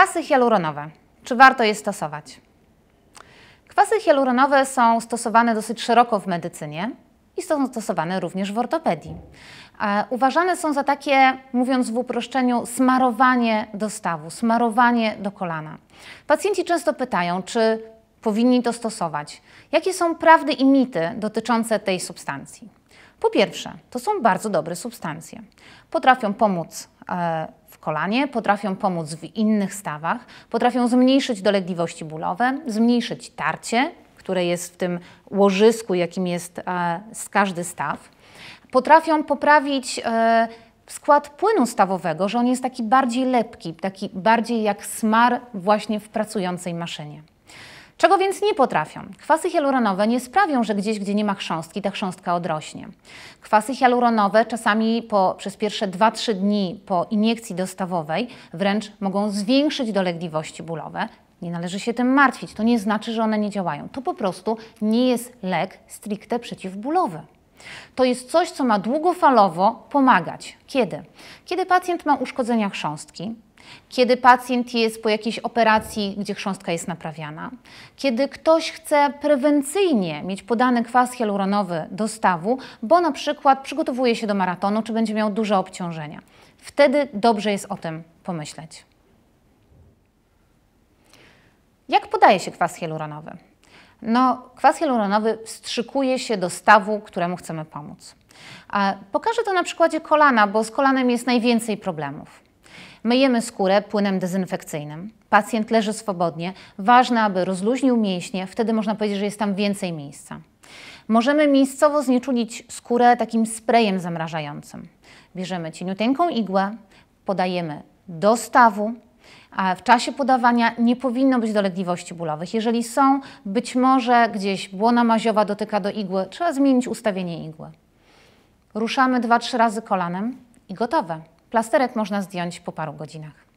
Kwasy hialuronowe. Czy warto je stosować? Kwasy hialuronowe są stosowane dosyć szeroko w medycynie i są stosowane również w ortopedii. E, uważane są za takie, mówiąc w uproszczeniu, smarowanie do stawu, smarowanie do kolana. Pacjenci często pytają, czy powinni to stosować. Jakie są prawdy i mity dotyczące tej substancji? Po pierwsze, to są bardzo dobre substancje. Potrafią pomóc E, w kolanie, potrafią pomóc w innych stawach, potrafią zmniejszyć dolegliwości bólowe, zmniejszyć tarcie, które jest w tym łożysku, jakim jest e, z każdy staw. Potrafią poprawić e, skład płynu stawowego, że on jest taki bardziej lepki, taki bardziej jak smar właśnie w pracującej maszynie. Czego więc nie potrafią? Kwasy hialuronowe nie sprawią, że gdzieś, gdzie nie ma chrząstki, ta chrząstka odrośnie. Kwasy hialuronowe czasami po, przez pierwsze 2-3 dni po iniekcji dostawowej wręcz mogą zwiększyć dolegliwości bólowe. Nie należy się tym martwić. To nie znaczy, że one nie działają. To po prostu nie jest lek stricte przeciwbólowy. To jest coś, co ma długofalowo pomagać. Kiedy? Kiedy pacjent ma uszkodzenia chrząstki, kiedy pacjent jest po jakiejś operacji, gdzie chrząstka jest naprawiana, kiedy ktoś chce prewencyjnie mieć podany kwas hialuronowy do stawu, bo na przykład przygotowuje się do maratonu czy będzie miał duże obciążenia. Wtedy dobrze jest o tym pomyśleć. Jak podaje się kwas hialuronowy? No, kwas hialuronowy wstrzykuje się do stawu, któremu chcemy pomóc. Pokażę to na przykładzie kolana, bo z kolanem jest najwięcej problemów. Myjemy skórę płynem dezynfekcyjnym. Pacjent leży swobodnie. Ważne, aby rozluźnił mięśnie, wtedy można powiedzieć, że jest tam więcej miejsca. Możemy miejscowo znieczulić skórę takim sprayem zamrażającym. Bierzemy cieniuteńką igłę, podajemy do stawu, a w czasie podawania nie powinno być dolegliwości bólowych. Jeżeli są, być może gdzieś błona maziowa dotyka do igły, trzeba zmienić ustawienie igły. Ruszamy 2-3 razy kolanem i gotowe. Plasterek można zdjąć po paru godzinach.